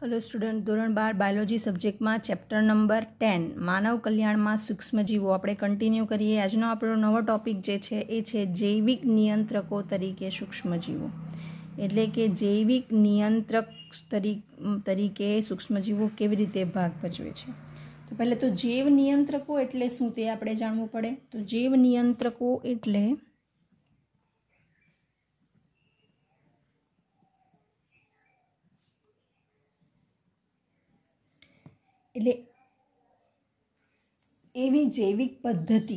hello student ધોરણ બાર biology સબ્જેક્ટમાં ચેપ્ટર નંબર ટેન માનવ કલ્યાણમાં સૂક્ષ્મજીવો આપણે કન્ટિન્યુ કરીએ આજનો આપણો નવો ટોપિક જે છે એ છે જૈવિક નિયંત્રકો તરીકે સૂક્ષ્મજીવો એટલે કે જૈવિક નિયંત્રક તરીકે સૂક્ષ્મજીવો કેવી રીતે ભાગ ભજવે છે તો પહેલાં તો જૈવ નિયંત્રકો એટલે શું તે આપણે જાણવું પડે તો જૈવ નિયંત્રકો એટલે એટલે એવી જૈવિક પદ્ધતિ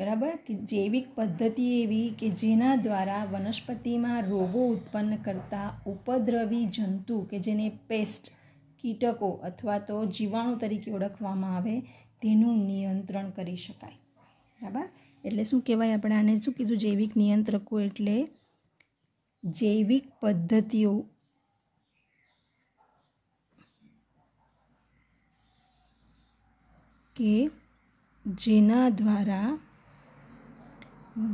બરાબર કે જૈવિક પદ્ધતિ એવી કે જેના દ્વારા વનસ્પતિમાં રોગો ઉત્પન્ન કરતા ઉપદ્રવી જંતુ કે જેને પેસ્ટ કીટકો અથવા તો જીવાણુ તરીકે ઓળખવામાં આવે તેનું નિયંત્રણ કરી શકાય બરાબર એટલે શું કહેવાય આપણે આને શું કીધું જૈવિક નિયંત્રકો એટલે જૈવિક પદ્ધતિઓ કે જેના દ્વારા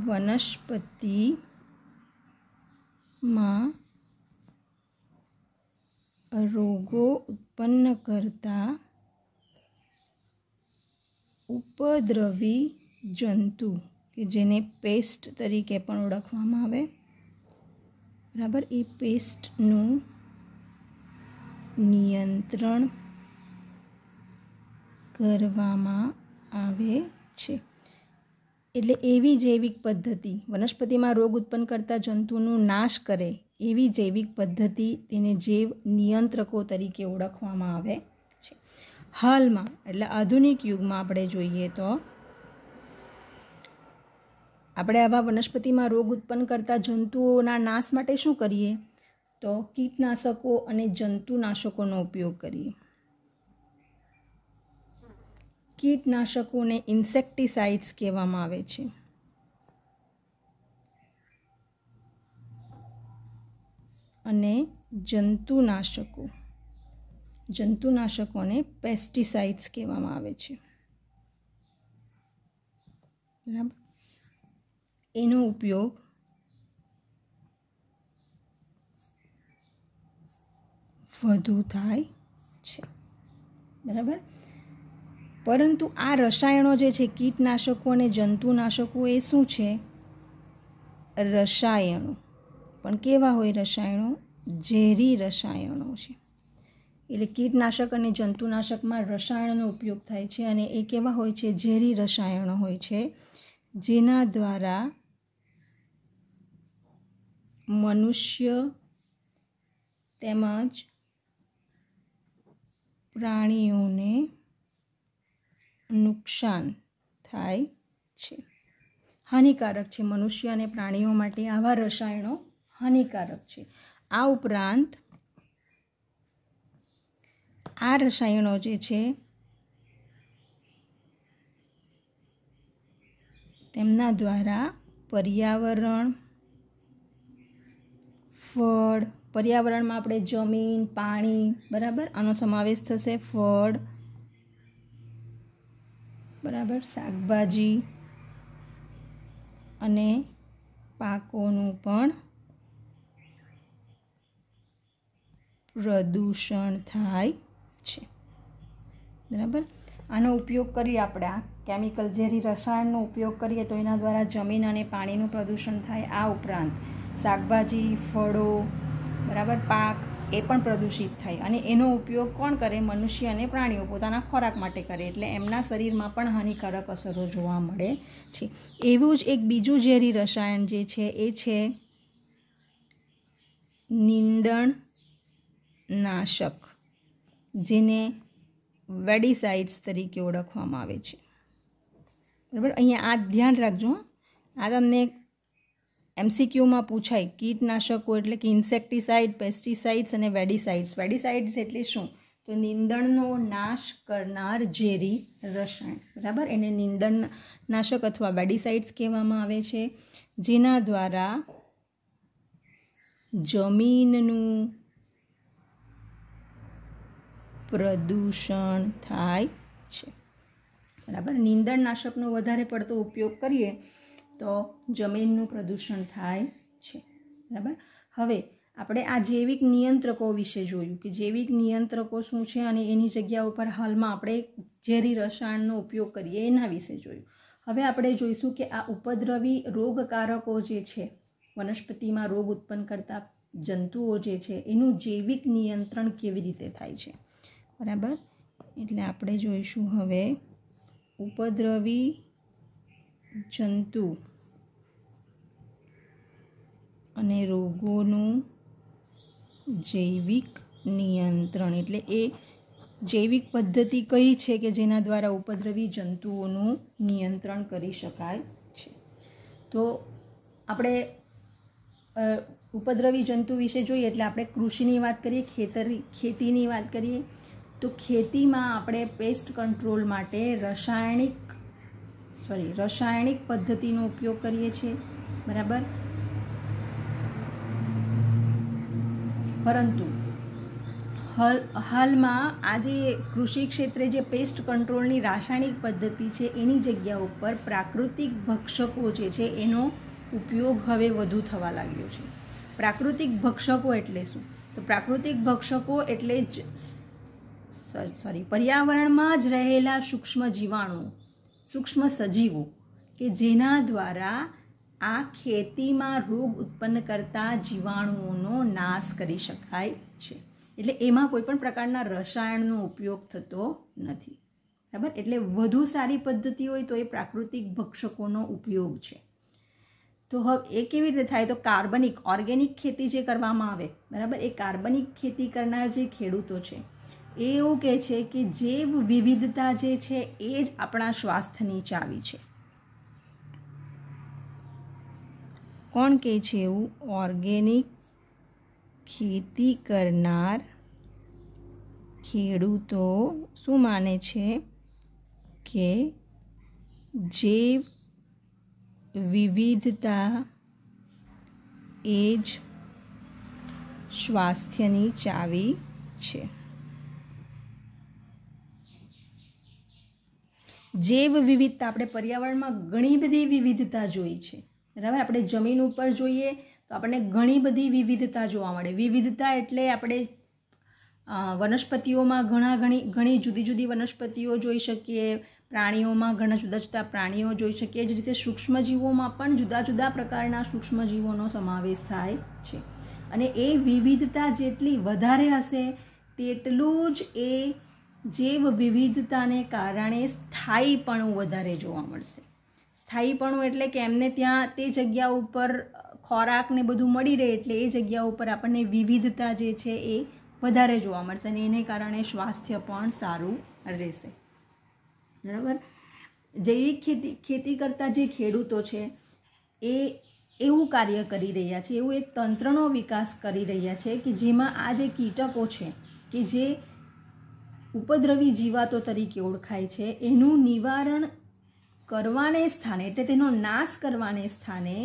વનસ્પતિમાં રોગો ઉત્પન્ન કરતા ઉપદ્રવી જંતુ કે જેને પેસ્ટ તરીકે પણ ઓળખવામાં આવે બરાબર એ પેસ્ટનું નિયંત્રણ કરવામાં આવે છે એટલે એવી જૈવિક પદ્ધતિ વનસ્પતિમાં રોગ ઉત્પન્ન કરતા જંતુનું નાશ કરે એવી જૈવિક પદ્ધતિ તેને જૈવ નિયંત્રકો તરીકે ઓળખવામાં આવે છે હાલમાં એટલે આધુનિક યુગમાં આપણે જોઈએ તો આપણે આવા વનસ્પતિમાં રોગ ઉત્પન્ન કરતા જંતુઓના નાશ માટે શું કરીએ તો કીટનાશકો અને જંતુનાશકોનો ઉપયોગ કરીએ કીટનાશકોને ઇન્સેક્ટિસાઇડ્સ કહેવામાં આવે છે અને જંતુનાશકો જંતુનાશકોને પેસ્ટિસાઇડ્સ કહેવામાં આવે છે બરાબર એનો ઉપયોગ વધુ થાય છે બરાબર પરંતુ આ રસાયણો જે છે કીટનાશકો અને જંતુનાશકો એ શું છે રસાયણો પણ કેવા હોય રસાયણો ઝેરી રસાયણો છે એટલે કીટનાશક અને જંતુનાશકમાં રસાયણનો ઉપયોગ થાય છે અને એ કેવા હોય છે ઝેરી રસાયણો હોય છે જેના દ્વારા મનુષ્ય તેમજ પ્રાણીઓને નુકસાન થાય છે હાનિકારક છે મનુષ્ય અને પ્રાણીઓ માટે આવા રસાયણો હાનિકારક છે આ ઉપરાંત આ રસાયણો જે છે તેમના દ્વારા પર્યાવરણ ફળ પર્યાવરણમાં આપણે જમીન પાણી બરાબર આનો સમાવેશ થશે ફળ બરાબર શાકભાજી અને પાકોનું પણ પ્રદૂષણ થાય છે બરાબર આનો ઉપયોગ કરીએ આપણે આ કેમિકલ ઝેરી રસાયણનો ઉપયોગ કરીએ તો એના દ્વારા જમીન અને પાણીનું પ્રદૂષણ થાય આ ઉપરાંત શાકભાજી ફળો બરાબર પાક એ પણ પ્રદૂષિત થાય અને એનો ઉપયોગ કોણ કરે મનુષ્ય અને પ્રાણીઓ પોતાના ખોરાક માટે કરે એટલે એમના શરીરમાં પણ હાનિકારક અસરો જોવા મળે છે એવું જ એક બીજું ઝેરી રસાયણ જે છે એ છે નીંદણ નાશક જેને વેડિસાઇડ્સ તરીકે ઓળખવામાં આવે છે બરાબર અહીંયા આ ધ્યાન રાખજો આ તમને એમસીક્યુમાં પૂછાય કીટનાશકો એટલે કે ઇન્સેક્ટિસાઇડ પેસ્ટિસાઇડ્સ અને વેડિસાઇડ્સ વેડિસાઇડ્સ એટલે શું તો નીંદણનો નાશ કરનાર ઝેરી રસાયણ બરાબર એને નીંદણ નાશક અથવા વેડિસાઇડ્સ કહેવામાં આવે છે જેના દ્વારા જમીનનું પ્રદૂષણ થાય છે બરાબર નીંદણનાશકનો વધારે પડતો ઉપયોગ કરીએ તો જમીનનું પ્રદૂષણ થાય છે બરાબર હવે આપણે આ જૈવિક નિયંત્રકો વિશે જોયું કે જૈવિક નિયંત્રકો શું છે અને એની જગ્યા ઉપર હાલમાં આપણે ઝેરી રસાયણનો ઉપયોગ કરીએ એના વિશે જોયું હવે આપણે જોઈશું કે આ ઉપદ્રવી રોગકારકો જે છે વનસ્પતિમાં રોગ ઉત્પન્ન કરતા જંતુઓ જે છે એનું જૈવિક નિયંત્રણ કેવી રીતે થાય છે બરાબર એટલે આપણે જોઈશું હવે ઉપદ્રવી જંતુ અને રોગોનું જૈવિક નિયંત્રણ એટલે એ જૈવિક પદ્ધતિ કઈ છે કે જેના દ્વારા ઉપદ્રવી જંતુઓનું નિયંત્રણ કરી શકાય છે તો આપણે ઉપદ્રવી જંતુ વિશે જોઈએ એટલે આપણે કૃષિની વાત કરીએ ખેતર ખેતીની વાત કરીએ તો ખેતીમાં આપણે પેસ્ટ કંટ્રોલ માટે રાસાયણિક સોરી રસાયણિક પદ્ધતિનો ઉપયોગ કરીએ છીએ બરાબર પરંતુ હલ હાલમાં આજે કૃષિ ક્ષેત્રે જે પેસ્ટ કંટ્રોલની રાસાયણિક પદ્ધતિ છે એની જગ્યા ઉપર પ્રાકૃતિક ભક્ષકો જે છે એનો ઉપયોગ હવે વધુ થવા લાગ્યો છે પ્રાકૃતિક ભક્ષકો એટલે શું તો પ્રાકૃતિક ભક્ષકો એટલે જ સોરી સોરી પર્યાવરણમાં જ રહેલા સૂક્ષ્મ જીવાણુઓ સૂક્ષ્મ સજીવો કે જેના દ્વારા આ ખેતીમાં રોગ ઉત્પન્ન કરતા જીવાણુઓનો નાશ કરી શકાય છે એટલે એમાં કોઈ પણ પ્રકારના રસાયણનો ઉપયોગ થતો નથી બરાબર એટલે વધુ સારી પદ્ધતિ હોય તો એ પ્રાકૃતિક ભક્ષકોનો ઉપયોગ છે તો હવે એ કેવી રીતે થાય તો કાર્બનિક ઓર્ગેનિક ખેતી જે કરવામાં આવે બરાબર એ કાર્બનિક ખેતી કરનાર જે ખેડૂતો છે એ એવું કહે છે કે જૈવ વિવિધતા જે છે એ જ આપણા સ્વાસ્થ્યની ચાવી છે કોણ કહે છે એવું ઓર્ગેનિક ખેતી કરનાર ખેડૂતો શું માને છે કે જૈવ વિવિધતા એ જ સ્વાસ્થ્યની ચાવી છે જૈવ વિવિધતા આપણે પર્યાવરણમાં ઘણી બધી વિવિધતા જોઈ છે બરાબર આપણે જમીન ઉપર જોઈએ તો આપણને ઘણી બધી વિવિધતા જોવા મળે વિવિધતા એટલે આપણે વનસ્પતિઓમાં ઘણા ઘણી ઘણી જુદી જુદી વનસ્પતિઓ જોઈ શકીએ પ્રાણીઓમાં ઘણા જુદા જુદા પ્રાણીઓ જોઈ શકીએ જે રીતે સૂક્ષ્મજીવોમાં પણ જુદા જુદા પ્રકારના સૂક્ષ્મજીવોનો સમાવેશ થાય છે અને એ વિવિધતા જેટલી વધારે હશે તેટલું જ એ જૈવ વિવિધતાને કારણે સ્થાયીપણું વધારે જોવા મળશે સ્થાયીપણું એટલે કે એમને ત્યાં તે જગ્યા ઉપર ખોરાકને બધું મળી રહે એટલે એ જગ્યા ઉપર આપણને વિવિધતા જે છે એ વધારે જોવા મળશે અને એને કારણે સ્વાસ્થ્ય પણ સારું રહેશે બરાબર જૈવિક ખેતી ખેતી કરતા જે ખેડૂતો છે એ એવું કાર્ય કરી રહ્યા છે એવું એક તંત્રનો વિકાસ કરી રહ્યા છે કે જેમાં આ જે કીટકો છે કે જે ઉપદ્રવી જીવાતો તરીકે ઓળખાય છે એનું નિવારણ કરવાને સ્થાને એટલે તેનો નાશ કરવાને સ્થાને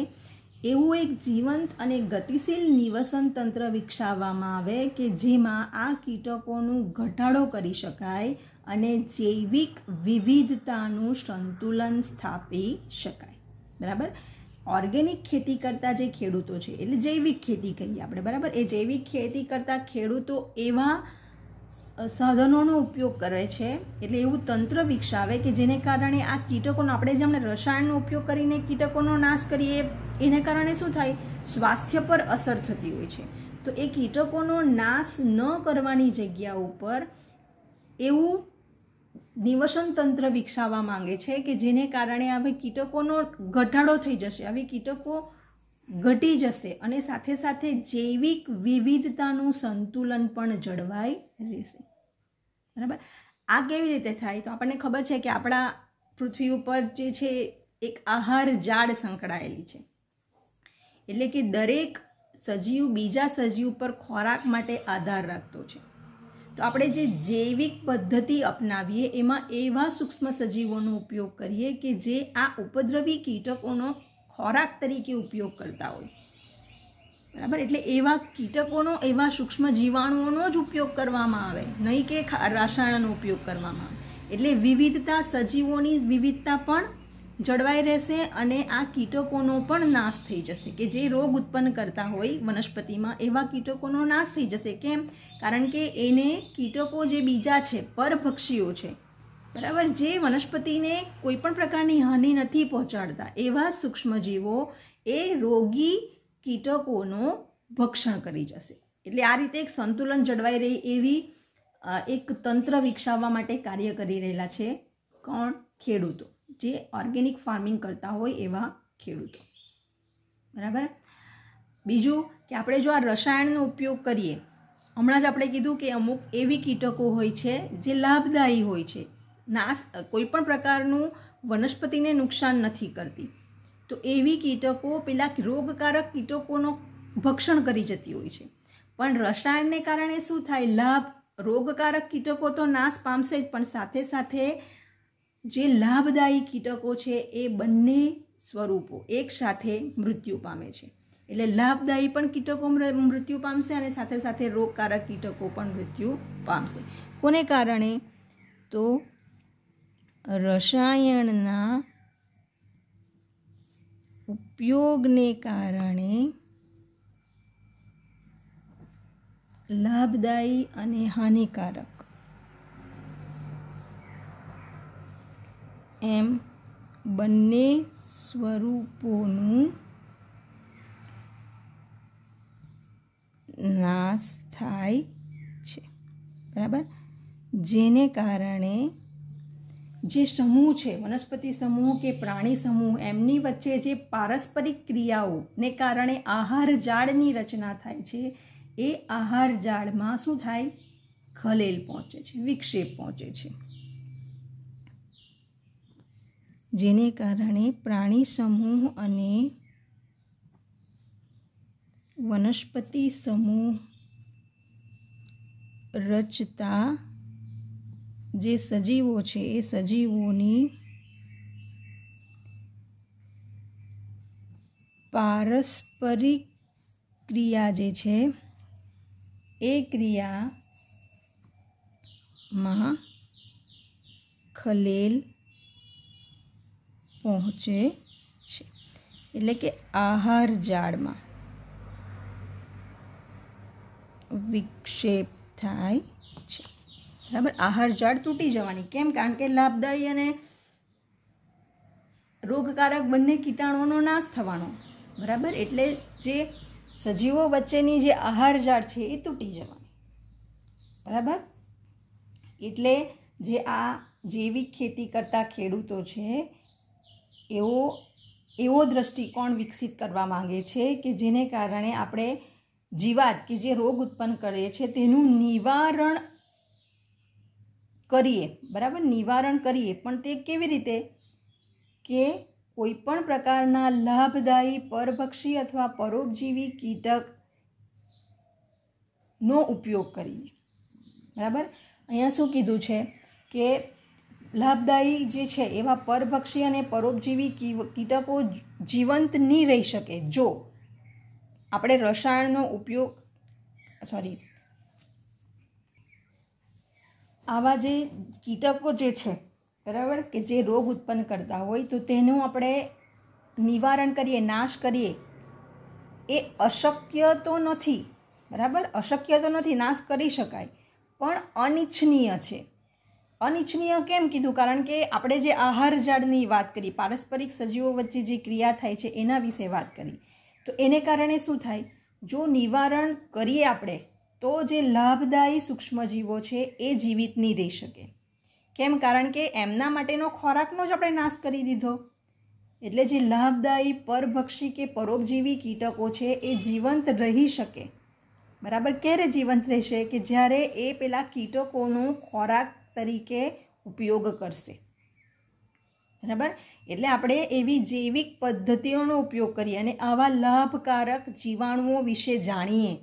એવું એક જીવંત અને ગતિશીલ નિવસન તંત્ર વિકસાવવામાં આવે કે જેમાં આ કીટકોનું ઘટાડો કરી શકાય અને જૈવિક વિવિધતાનું સંતુલન સ્થાપી શકાય બરાબર ઓર્ગેનિક ખેતી કરતા જે ખેડૂતો છે એટલે જૈવિક ખેતી કહીએ આપણે બરાબર એ જૈવિક ખેતી કરતા ખેડૂતો એવા સાધનોનો ઉપયોગ કરે છે એટલે એવું તંત્ર વિકસાવે કે જેને કારણે આ કીટકોનો આપણે જેમણે રસાયણનો ઉપયોગ કરીને કીટકોનો નાશ કરીએ એને કારણે શું થાય સ્વાસ્થ્ય પર અસર થતી હોય છે તો એ કીટકોનો નાશ ન કરવાની જગ્યા ઉપર એવું નિવસન તંત્ર વિકસાવવા માંગે છે કે જેને કારણે હવે કીટકોનો ઘટાડો થઈ જશે હવે કીટકો ઘટી જશે અને સાથે સાથે જૈવિક વિવિધતાનું સંતુલન પણ જળવાઈ રહેશે બરાબર આ કેવી રીતે થાય તો આપણને ખબર છે કે આપણા પૃથ્વી ઉપર જે છે એક આહાર જાળ સંકળાયેલી છે એટલે કે દરેક સજીવ બીજા સજીવ પર ખોરાક માટે આધાર રાખતો છે તો આપણે જે જૈવિક પદ્ધતિ અપનાવીએ એમાં એવા સૂક્ષ્મ સજીવોનો ઉપયોગ કરીએ કે જે આ ઉપદ્રવી કીટકોનો ખોરાક તરીકે ઉપયોગ કરતા હોય બરાબર એટલે એવા કીટકોનો એવા સૂક્ષ્મ જીવાણુઓનો જ ઉપયોગ કરવામાં આવે નહીં કે રાસાયણનો ઉપયોગ કરવામાં આવે એટલે વિવિધતા સજીવોની વિવિધતા પણ જળવાઈ રહેશે અને આ કીટકોનો પણ નાશ થઈ જશે કે જે રોગ ઉત્પન્ન કરતા હોય વનસ્પતિમાં એવા કીટકોનો નાશ થઈ જશે કેમ કારણ કે એને કીટકો જે બીજા છે પરભક્ષીઓ છે બરાબર જે વનસ્પતિને કોઈ પણ પ્રકારની હાનિ નથી પહોંચાડતા એવા સૂક્ષ્મજીવો એ રોગી કીટકોનું ભક્ષણ કરી જશે એટલે આ રીતે એક સંતુલન જળવાઈ રહે એવી એક તંત્ર વિકસાવવા માટે કાર્ય કરી રહેલા છે કોણ ખેડૂતો જે ઓર્ગેનિક ફાર્મિંગ કરતા હોય એવા ખેડૂતો બરાબર બીજું કે આપણે જો આ રસાયણનો ઉપયોગ કરીએ હમણાં જ આપણે કીધું કે અમુક એવી કીટકો હોય છે જે લાભદાયી હોય છે નાશ કોઈપણ પ્રકારનું વનસ્પતિને નુકસાન નથી કરતી તો એવી કીટકો પેલા રોગકારક કીટકોનો ભક્ષણ કરી જતી હોય છે પણ રસાયણને કારણે શું થાય લાભ રોગકારક કીટકો તો નાશ પામશે જ પણ સાથે સાથે જે લાભદાયી કીટકો છે એ બંને સ્વરૂપો એક સાથે મૃત્યુ પામે છે એટલે લાભદાયી પણ કીટકો મૃત્યુ પામશે અને સાથે સાથે રોગકારક કીટકો પણ મૃત્યુ પામશે કોને કારણે તો રસાયણના ઉપયોગને કારણે લાભદાયી અને હાનિકારક એમ બંને સ્વરૂપોનું નાશ થાય છે બરાબર જેને કારણે જે સમૂહ છે વનસ્પતિ સમૂહ કે પ્રાણી સમૂહ એમની વચ્ચે જે પારસ્પરિક ક્રિયાઓને કારણે આહાર જાળની રચના થાય છે એ આહાર જાળમાં શું થાય ખલેલ પહોંચે છે વિક્ષેપ પહોંચે છે જેને કારણે પ્રાણી સમૂહ અને વનસ્પતિ સમૂહ રચતા જે સજીવો છે એ સજીવોની પારસ્પરિક ક્રિયા જે છે એ ક્રિયામાં ખલેલ પહોંચે છે એટલે કે આહાર જાળમાં વિક્ષેપ થાય છે બરાબર આહાર જાળ તૂટી જવાની કેમ કારણ કે લાભદાયી અને રોગકારક બંને કીટાણુઓનો નાશ થવાનો બરાબર એટલે જે સજીવો વચ્ચેની જે આહાર ઝાડ છે એ તૂટી જવાની બરાબર એટલે જે આ જૈવિક ખેતી કરતા ખેડૂતો છે એવો એવો દ્રષ્ટિકોણ વિકસિત કરવા માંગે છે કે જેને કારણે આપણે જીવાત કે જે રોગ ઉત્પન્ન કરે છે તેનું નિવારણ કરીએ બરાબર નિવારણ કરીએ પણ તે કેવી રીતે કે કોઈપણ પ્રકારના લાભદાયી પરભક્ષી અથવા પરોપજીવી કીટકનો ઉપયોગ કરીને બરાબર અહીંયા શું કીધું છે કે લાભદાયી જે છે એવા પરભક્ષી અને પરોપજીવી કીટકો જીવંત નહીં રહી શકે જો આપણે રસાયણનો ઉપયોગ સોરી આવા જે કીટકો જે છે બરાબર કે જે રોગ ઉત્પન્ન કરતા હોય તો તેનું આપણે નિવારણ કરીએ નાશ કરીએ એ અશક્ય તો નથી બરાબર અશક્ય તો નથી નાશ કરી શકાય પણ અનિચ્છનીય છે અનિચ્છનીય કેમ કીધું કારણ કે આપણે જે આહાર ઝાડની વાત કરી પારસ્પરિક સજીવો વચ્ચે જે ક્રિયા થાય છે એના વિશે વાત કરી તો એને કારણે શું થાય જો નિવારણ કરીએ આપણે તો જે લાભદાયી સૂક્ષ્મજીવો છે એ જીવિત નહીં રહી શકે કેમ કારણ કે એમના માટેનો ખોરાકનો જ આપણે નાશ કરી દીધો એટલે જે લાભદાયી પરભક્ષી કે પરોપજીવી કીટકો છે એ જીવંત રહી શકે બરાબર ક્યારે જીવંત રહેશે કે જ્યારે એ પેલા કીટકોનો ખોરાક તરીકે ઉપયોગ કરશે બરાબર એટલે આપણે એવી જૈવિક પદ્ધતિઓનો ઉપયોગ કરીએ અને આવા લાભકારક જીવાણુઓ વિશે જાણીએ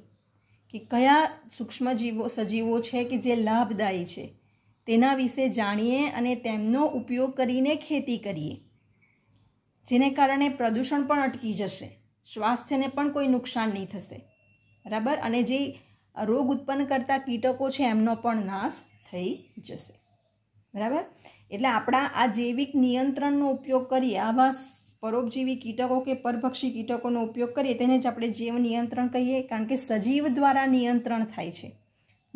કે કયા સૂક્ષ્મજીવો સજીવો છે કે જે લાભદાયી છે તેના વિશે જાણીએ અને તેમનો ઉપયોગ કરીને ખેતી કરીએ જેને કારણે પ્રદૂષણ પણ અટકી જશે સ્વાસ્થ્યને પણ કોઈ નુકસાન નહીં થશે બરાબર અને જે રોગ ઉત્પન્ન કરતા કીટકો છે એમનો પણ નાશ થઈ જશે બરાબર એટલે આપણા આ જૈવિક નિયંત્રણનો ઉપયોગ કરીએ આવા પરોપજીવી કીટકો કે પરભક્ષી કીટકોનો ઉપયોગ કરીએ તેને જ આપણે જૈવ નિયંત્રણ કહીએ કારણ કે સજીવ દ્વારા નિયંત્રણ થાય છે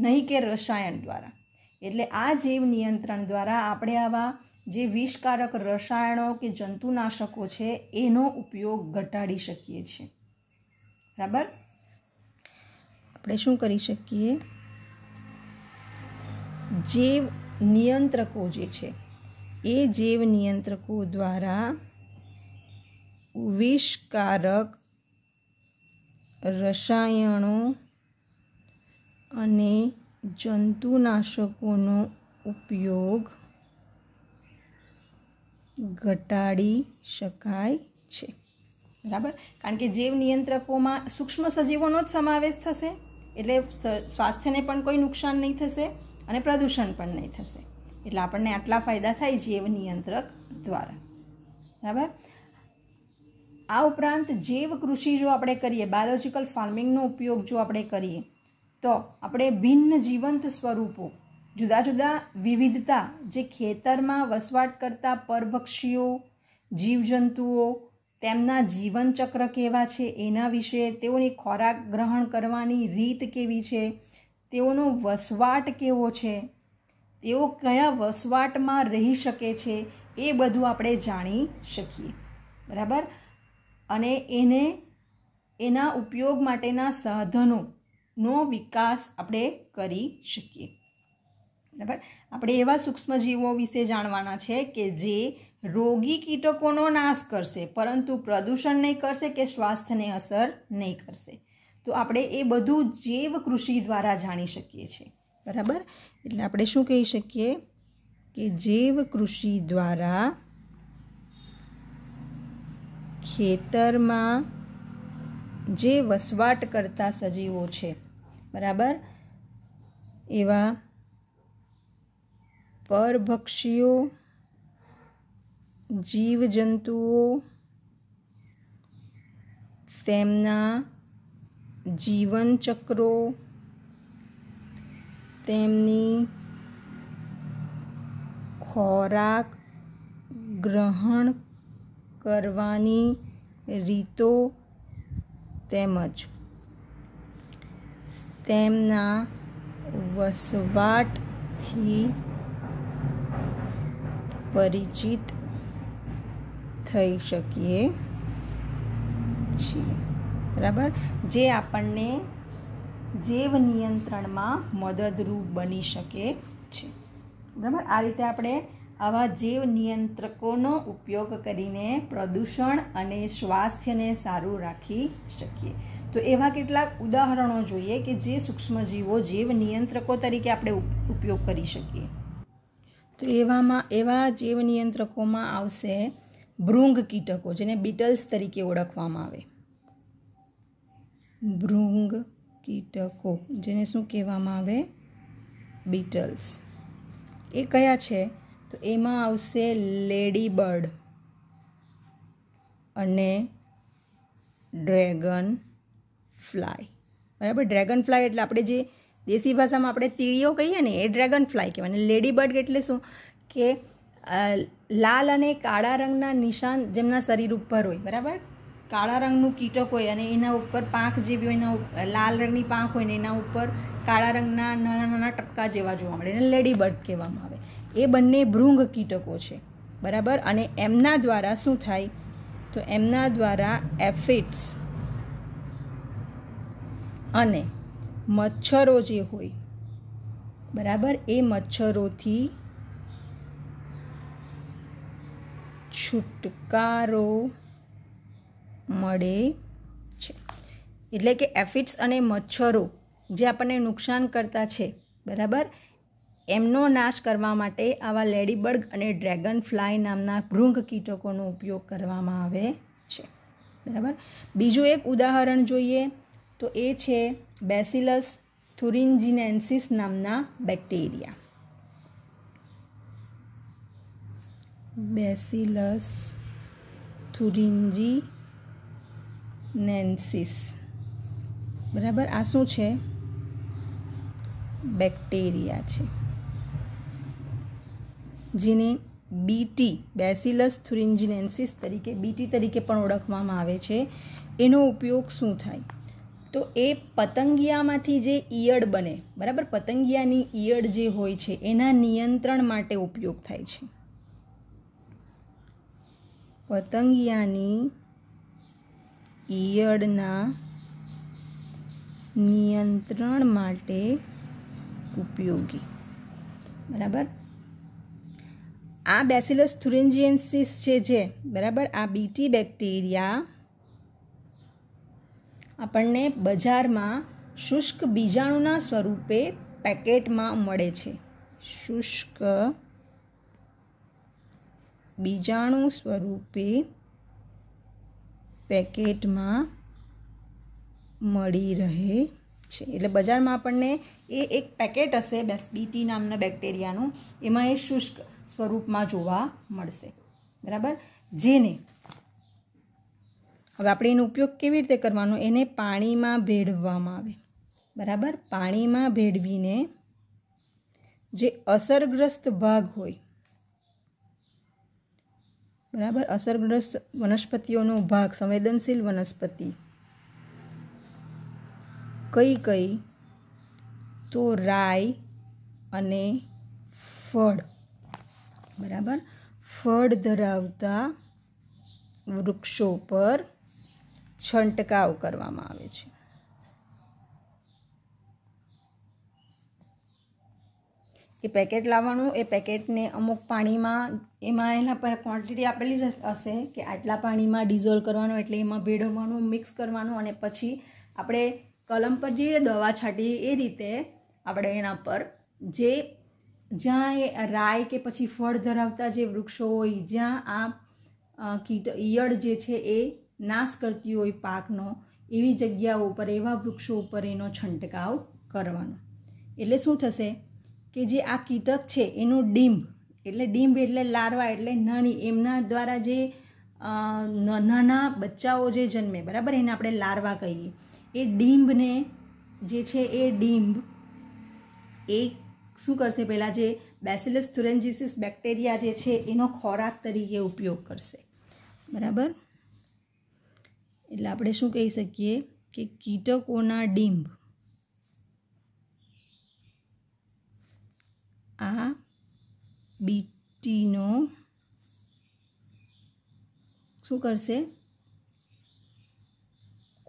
નહીં કે રસાયણ દ્વારા એટલે આ જૈવ નિયંત્રણ દ્વારા આપણે આવા જે વિષકારક રસાયણો કે જંતુનાશકો છે એનો ઉપયોગ ઘટાડી શકીએ છીએ બરાબર આપણે શું કરી શકીએ જૈવ નિયંત્રકો જે છે એ જૈવ નિયંત્રકો દ્વારા વિષકારક રસાયણો અને જંતુનાશકોનો ઉપયોગ ઘટાડી શકાય છે બરાબર કારણ કે જૈવ નિયંત્રકોમાં સૂક્ષ્મ સજીવોનો જ સમાવેશ થશે એટલે સ્વાસ્થ્યને પણ કોઈ નુકસાન નહીં થશે અને પ્રદૂષણ પણ નહીં થશે એટલે આપણને આટલા ફાયદા થાય જૈવ નિયંત્રક દ્વારા બરાબર આ ઉપરાંત જૈવ કૃષિ જો આપણે કરીએ બાયોલોજિકલ ફાર્મિંગનો ઉપયોગ જો આપણે કરીએ તો આપણે ભિન્ન જીવંત સ્વરૂપો જુદા જુદા વિવિધતા જે ખેતરમાં વસવાટ કરતા પરભક્ષીઓ જીવજંતુઓ તેમના જીવનચક્ર કેવા છે એના વિશે તેઓની ખોરાક ગ્રહણ કરવાની રીત કેવી છે તેઓનો વસવાટ કેવો છે તેઓ કયા વસવાટમાં રહી શકે છે એ બધું આપણે જાણી શકીએ બરાબર અને એને એના ઉપયોગ માટેના સાધનોનો વિકાસ આપણે કરી શકીએ બરાબર આપણે એવા સૂક્ષ્મજીવો વિશે જાણવાના છે કે જે રોગી કીટકોનો નાશ કરશે પરંતુ પ્રદૂષણ નહીં કરશે કે સ્વાસ્થ્યને અસર નહીં કરશે તો આપણે એ બધું જૈવ કૃષિ દ્વારા જાણી શકીએ છીએ બરાબર એટલે આપણે શું કહી શકીએ કે જૈવ કૃષિ દ્વારા ખેતરમાં જે વસવાટ કરતા સજીવો છે બરાબર એવા પરભક્ષીઓ જીવજંતુઓ તેમના જીવનચક્રો તેમની ખોરાક ગ્રહણ કરવાની રીતો તેમજ તેમના વસવાટથી પરિચિત થઈ શકીએ છીએ બરાબર જે આપણને જીવ નિયંત્રણમાં મદદરૂપ બની શકે છે બરાબર આ રીતે આપણે આવા જીવ નિયંત્રકોનો ઉપયોગ કરીને પ્રદૂષણ અને સ્વાસ્થ્યને સારું રાખી શકીએ તો એવા કેટલાક ઉદાહરણો જોઈએ કે જે સૂક્ષ્મજીવો જીવ નિયંત્રકો તરીકે આપણે ઉપયોગ કરી શકીએ તો એવામાં એવા જીવ નિયંત્રકોમાં આવશે ભૃંગ કીટકો જેને બીટલ્સ તરીકે ઓળખવામાં આવે ભૃંગ કીટકો જેને શું કહેવામાં આવે બીટલ્સ એ કયા છે તો એમાં આવશે લેડી બર્ડ અને ડ્રેગન ફ્લાય બરાબર ડ્રેગન ફ્લાય એટલે આપણે જે દેશી ભાષામાં આપણે તીળીઓ કહીએ ને એ ડ્રેગન ફ્લાય કહેવાય અને લેડી બર્ડ એટલે શું કે લાલ અને કાળા રંગના નિશાન જેમના શરીર ઉપર હોય બરાબર કાળા રંગનું કીટક હોય અને એના ઉપર પાંખ જેવી હોય એના લાલ રંગની પાંખ હોય ને એના ઉપર કાળા રંગના નાના નાના ટપકા જેવા જોવા મળે એને લેડી બર્ડ કહેવામાં આવે એ બંને ભૃંગ કીટકો છે બરાબર અને એમના દ્વારા શું થાય તો એમના દ્વારા એફિડ્સ અને મચ્છરો જે હોય બરાબર એ મચ્છરોથી છુટકારો મળે છે એટલે કે એફિડ્સ અને મચ્છરો જે આપણને નુકસાન કરતા છે બરાબર એમનો નાશ કરવા માટે આવા લેડીબર્ગ અને ડ્રેગન ફ્લાય નામના ભૃંગ કીટકોનો ઉપયોગ કરવામાં આવે છે બરાબર બીજું એક ઉદાહરણ જોઈએ તો એ છે બેસિલસ થુરિન્જિનેન્સિસ નામના બેક્ટેરિયા બેસિલસ થુરિન્જિનેન્સિસ બરાબર આ શું છે બેક્ટેરિયા છે જેને બીટી બેસિલસ થુરિન્જિનેન્સિસ તરીકે બીટી તરીકે પણ ઓળખવામાં આવે છે એનો ઉપયોગ શું થાય તો એ પતંગિયામાંથી જે ઈયળ બને બરાબર પતંગિયાની ઈયળ જે હોય છે એના નિયંત્રણ માટે ઉપયોગ થાય છે પતંગિયાની ઈયળના નિયંત્રણ માટે ઉપયોગી બરાબર આ બેસિલસ થુરિન્જિયન્સિસ છે જે બરાબર આ બીટી બેક્ટેરિયા આપણને બજારમાં શુષ્ક બીજાણુના સ્વરૂપે પેકેટમાં મળે છે શુષ્ક બીજાણુ સ્વરૂપે પેકેટમાં મળી રહે છે એટલે બજારમાં આપણને એ એક પેકેટ હશે બેસ બીટી નામના બેક્ટેરિયાનું એમાં એ શુષ્ક સ્વરૂપમાં જોવા મળશે બરાબર જેને હવે આપણે એનો ઉપયોગ કેવી રીતે કરવાનો એને પાણીમાં ભેળવવામાં આવે બરાબર પાણીમાં ભેળવીને જે અસરગ્રસ્ત ભાગ હોય બરાબર અસરગ્રસ્ત વનસ્પતિઓનો ભાગ સંવેદનશીલ વનસ્પતિ કઈ કઈ તો રાઈ અને ફળ બરાબર ફળ ધરાવતા વૃક્ષો પર છંટકાવ કરવામાં આવે છે એ પેકેટ લાવવાનું એ પેકેટને અમુક પાણીમાં એમાં એના પર ક્વોન્ટિટી આપેલી જ હશે કે આટલા પાણીમાં ડિઝોલ્વ કરવાનું એટલે એમાં ભેળવવાનું મિક્સ કરવાનું અને પછી આપણે કલમ પર જે દવા છાંટીએ એ રીતે આપણે એના પર જે જ્યાં એ રાય કે પછી ફળ ધરાવતા જે વૃક્ષો હોય જ્યાં આ કીટ ઈયળ જે છે એ નાશ કરતી હોય પાકનો એવી જગ્યાઓ ઉપર એવા વૃક્ષો ઉપર એનો છંટકાવ કરવાનો એટલે શું થશે કે જે આ કીટક છે એનું ડીંબ એટલે ડીંબ એટલે લારવા એટલે નાની એમના દ્વારા જે નાના બચ્ચાઓ જે જન્મે બરાબર એને આપણે લારવા કહીએ એ ડીંબને જે છે એ ડીંબ એ શું કરશે પહેલાં જે બેસિલસ થુરેન્જીસિસ બેક્ટેરિયા જે છે એનો ખોરાક તરીકે ઉપયોગ કરશે બરાબર એટલે આપણે શું કહી શકીએ કે કીટકોના ડીંબ આ બીટીનો શું કરશે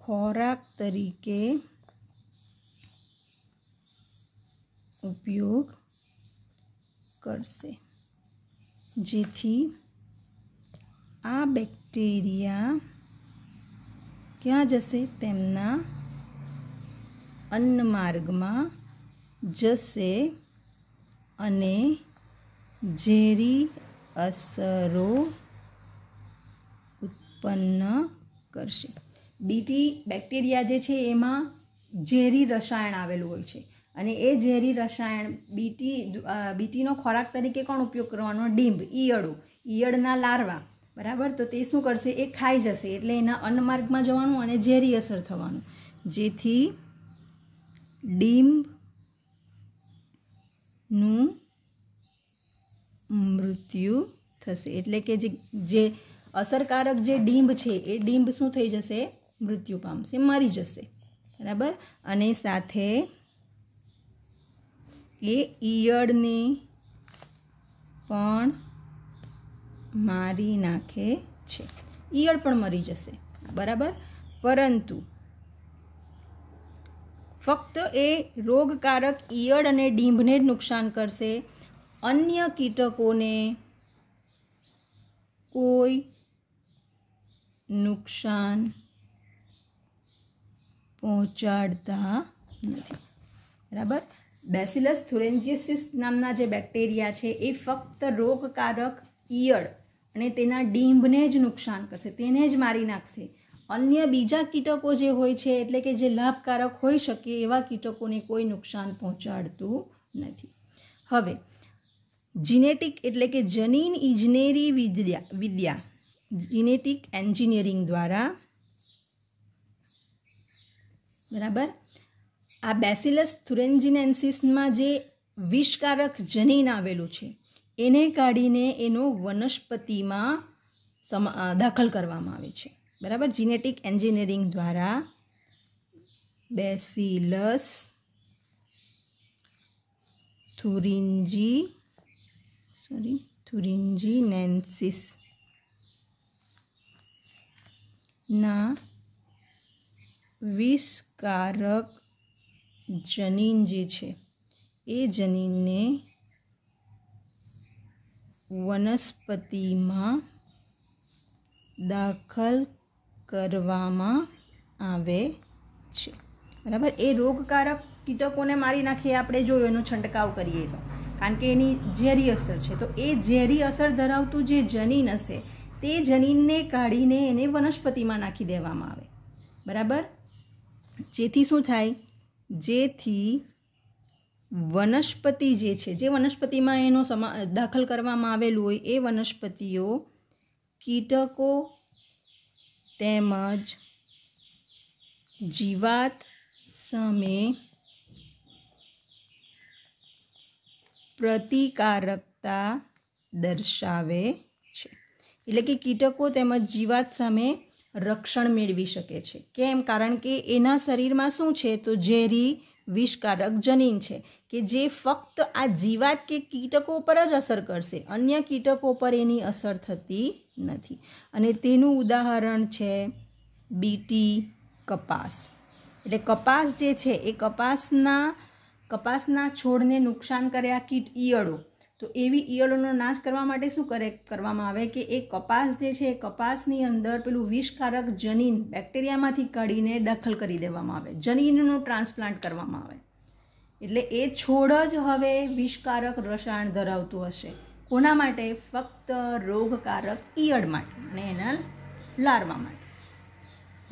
ખોરાક તરીકે ઉપયોગ કરશે જેથી આ બેક્ટેરિયા ક્યાં જશે તેમના અન્ન માર્ગમાં જશે અને ઝેરી અસરો ઉત્પન્ન કરશે બીટી બેક્ટેરિયા જે છે એમાં ઝેરી રસાયણ આવેલું હોય છે અને એ ઝેરી રસાયણ બીટી બીટીનો ખોરાક તરીકે કોણ ઉપયોગ કરવાનો ડીંબ ઈયળો ઈયળના લાર્વા બરાબર તો તે શું કરશે એ ખાઈ જશે એટલે એના અન્નમાર્ગમાં જવાનું અને ઝેરી અસર થવાનું જેથી ડીંબનું મૃત્યુ થશે એટલે કે જે અસરકારક જે ડીંબ છે એ ડીંબ શું થઈ જશે મૃત્યુ પામશે મરી જશે બરાબર અને સાથે એ ઈયળને પણ મારી નાખે છે ઈયળ પણ મરી જશે બરાબર પરંતુ ફક્ત એ રોગકારક ઈયળ અને ડીંભને જ નુકસાન કરશે અન્ય કીટકોને કોઈ નુકસાન પહોંચાડતા નથી બરાબર બેસિલસ થુરેન્જિયસિસ નામના જે બેક્ટેરિયા છે એ ફક્ત રોગકારક ઈયળ અને તેના ડીંભને જ નુકસાન કરશે તેને જ મારી નાખશે અન્ય બીજા કીટકો જે હોય છે એટલે કે જે લાભકારક હોઈ શકે એવા કીટકોને કોઈ નુકસાન પહોંચાડતું નથી હવે જીનેટિક એટલે કે જનીન ઇજનેરી વિદ્યા વિદ્યા જીનેટિક એન્જિનિયરિંગ દ્વારા બરાબર આ બેસિલસ થુરેન્જિનેન્સિસમાં જે વિષકારક જનીન આવેલું છે એને કાઢીને એનો વનસ્પતિમાં દાખલ કરવામાં આવે છે બરાબર જીનેટિક એન્જિનિયરિંગ દ્વારા બેસિલસ થુરિન્જી સોરી થુરિન્જીનેન્સિસ ના વિષકારક જનીન જે છે એ જનીનને વનસ્પતિમાં દાખલ કરવામાં આવે છે બરાબર એ રોગકારક કીટકોને મારી નાખીએ આપણે જોયું એનો છંટકાવ કરીએ તો કારણ કે એની ઝેરી અસર છે તો એ ઝેરી અસર ધરાવતું જે જનીન હશે તે જનીનને કાઢીને એને વનસ્પતિમાં નાખી દેવામાં આવે બરાબર જેથી શું થાય જેથી વનસ્પતિ જે છે જે વનસ્પતિમાં એનો સમા દાખલ કરવામાં આવેલું હોય એ વનસ્પતિઓ કીટકો તેમજ જીવાત સામે પ્રતિકારકતા દર્શાવે છે એટલે કે કીટકો તેમજ જીવાત સામે રક્ષણ મેળવી શકે છે કેમ કારણ કે એના શરીરમાં શું છે તો ઝેરી વિષકારક જનીન છે કે જે ફક્ત આ જીવાત કે કીટકો પર જ અસર કરશે અન્ય કીટકો પર એની અસર થતી નથી અને તેનું ઉદાહરણ છે બીટી કપાસ એટલે કપાસ જે છે એ કપાસના કપાસના છોડને નુકસાન કર્યા કીટ ઈયળો તો એવી ઈયળોનો નાશ કરવા માટે શું કરે કરવામાં આવે કે એ કપાસ જે છે એ કપાસની અંદર પેલું વિષકારક જનીન બેક્ટેરિયામાંથી કાઢીને દખલ કરી દેવામાં આવે જનીનનું ટ્રાન્સપ્લાન્ટ કરવામાં આવે એટલે એ છોડ જ હવે વિષકારક રસાયણ ધરાવતું હશે કોના માટે ફક્ત રોગકારક ઈયળ માટે અને એના લારવા માટે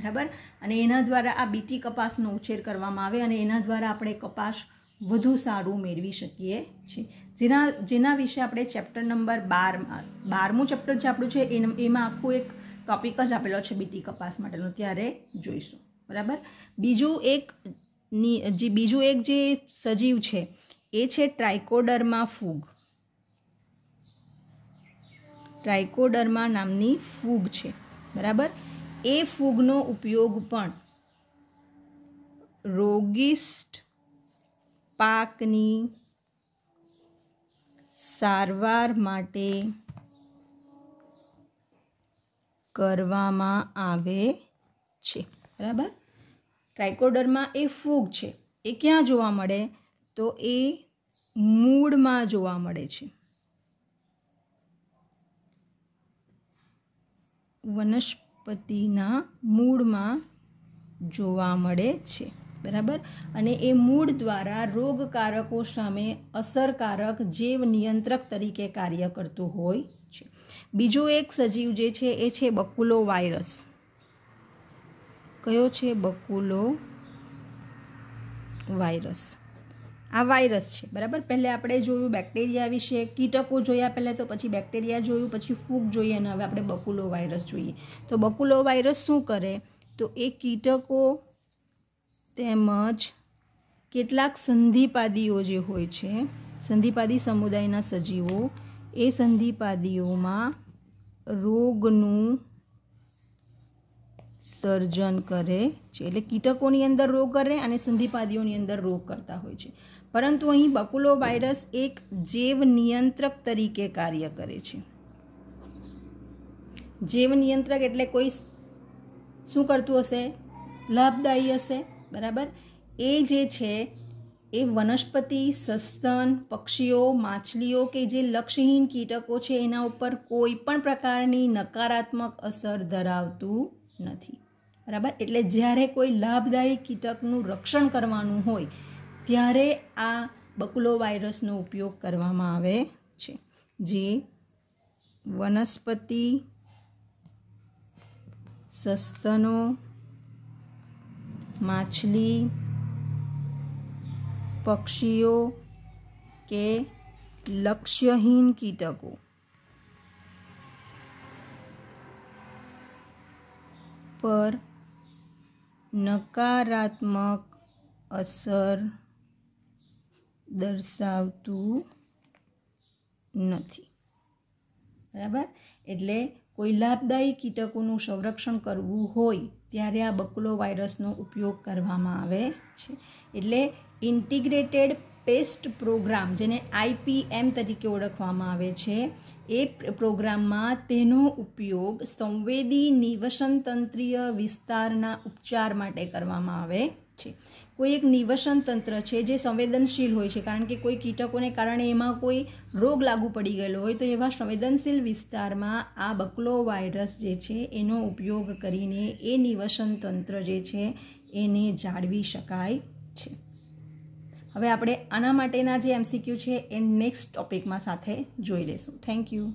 બરાબર અને એના દ્વારા આ બીટી કપાસનો ઉછેર કરવામાં આવે અને એના દ્વારા આપણે કપાસ વધુ સારું મેળવી શકીએ છીએ જેના જેના વિશે આપણે ચેપ્ટર નંબર બાર બારમું ચેપ્ટર જે આપણું છે એમાં આખું એક ટોપિક જ આપેલો છે બીટી કપાસ માટેનો ત્યારે જોઈશું બરાબર બીજું એક જે બીજું એક જે સજીવ છે એ છે ટ્રાઇકોડર્મા ફૂગ ટ્રાઇકોડર્મા નામની ફૂગ છે બરાબર એ ફૂગનો ઉપયોગ પણ રોગિસ્ટ પાકની સારવાર માટે કરવામાં આવે છે બરાબર ટ્રાઇકોડરમાં એ ફૂગ છે એ ક્યાં જોવા મળે તો એ મૂળમાં જોવા મળે છે વનસ્પતિના મૂળમાં જોવા મળે છે બરાબર અને એ મૂળ દ્વારા રોગકારકો સામે અસરકારક જીવ નિયંત્રક તરીકે કાર્ય કરતું હોય છે બીજો એક સજીવ જે છે એ છે બકુલો વાયરસ કયો છે બકુલો વાયરસ આ વાયરસ છે બરાબર પહેલે આપણે જોયું બેક્ટેરિયા વિશે કીટકો જોયા પહેલાં તો પછી બેક્ટેરિયા જોયું પછી ફૂગ જોઈએ અને હવે આપણે બકુલો વાયરસ જોઈએ તો બકુલો વાયરસ શું કરે તો એ કીટકો તેમજ કેટલાક સંધિપાદીઓ જે હોય છે સંધિપાદી સમુદાયના સજીવો એ સંધિપાદીઓમાં રોગનું સર્જન કરે છે એટલે કીટકોની અંદર રોગ કરે અને સંધિપાદીઓની અંદર રોગ કરતા હોય છે પરંતુ અહીં બકુલો વાયરસ એક જૈવ નિયંત્રક તરીકે કાર્ય કરે છે જૈવ નિયંત્રક એટલે કોઈ શું કરતું હશે લાભદાયી હશે બરાબર એ જે છે એ વનસ્પતિ સસ્તન પક્ષીઓ માછલીઓ કે જે લક્ષ્યહીન કીટકો છે એના ઉપર કોઈ પણ પ્રકારની નકારાત્મક અસર ધરાવતું નથી બરાબર એટલે જ્યારે કોઈ લાભદાયી કીટકનું રક્ષણ કરવાનું હોય ત્યારે આ બકલો વાયરસનો ઉપયોગ કરવામાં આવે છે જે વનસ્પતિ સસ્તનો માછલી પક્ષીઓ કે લક્ષ્યહીન કીટકો પર નકારાત્મક અસર દર્શાવતું નથી બરાબર એટલે કોઈ લાભદાયી કીટકોનું સંરક્ષણ કરવું હોય ત્યારે આ બકુલો વાયરસનો ઉપયોગ કરવામાં આવે છે એટલે ઇન્ટિગ્રેટેડ પેસ્ટ પ્રોગ્રામ જેને આઈપીએમ તરીકે ઓળખવામાં આવે છે એ પ્રોગ્રામમાં તેનો ઉપયોગ સંવેદી નિવસનતંત્રીય વિસ્તારના ઉપચાર માટે કરવામાં આવે છે કોઈ એક નિવસન તંત્ર છે જે સંવેદનશીલ હોય છે કારણ કે કોઈ કીટકોને કારણે એમાં કોઈ રોગ લાગુ પડી ગયેલો હોય તો એવા સંવેદનશીલ વિસ્તારમાં આ બકલો વાયરસ જે છે એનો ઉપયોગ કરીને એ નિવસન તંત્ર જે છે એને જાળવી શકાય છે હવે આપણે આના માટેના જે એમસીક્યુ છે એ નેક્સ્ટ ટોપિકમાં સાથે જોઈ લઈશું થેન્ક યુ